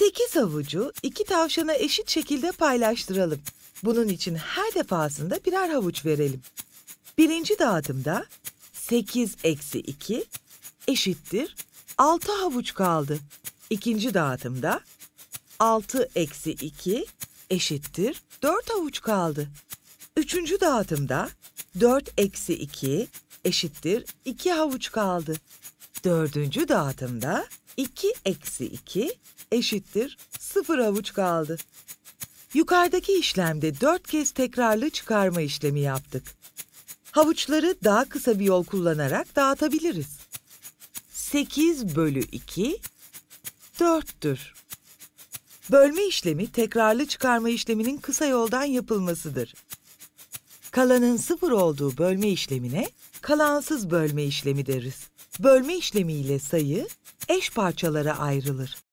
8 havucu 2 tavşana eşit şekilde paylaştıralım. Bunun için her defasında birer havuç verelim. Birinci dağıtımda 8 eksi 2 eşittir 6 havuç kaldı. İkinci dağıtımda 6 eksi 2 eşittir 4 havuç kaldı. Üçüncü dağıtımda 4 eksi 2 eşittir 2 havuç kaldı. Dördüncü dağıtımda 2 eksi 2 eşittir 0 havuç kaldı. Yukarıdaki işlemde 4 kez tekrarlı çıkarma işlemi yaptık. Havuçları daha kısa bir yol kullanarak dağıtabiliriz. 8 bölü 2 4'tür. Bölme işlemi tekrarlı çıkarma işleminin kısa yoldan yapılmasıdır. Kalanın sıfır olduğu bölme işlemine kalansız bölme işlemi deriz. Bölme işlemiyle sayı eş parçalara ayrılır.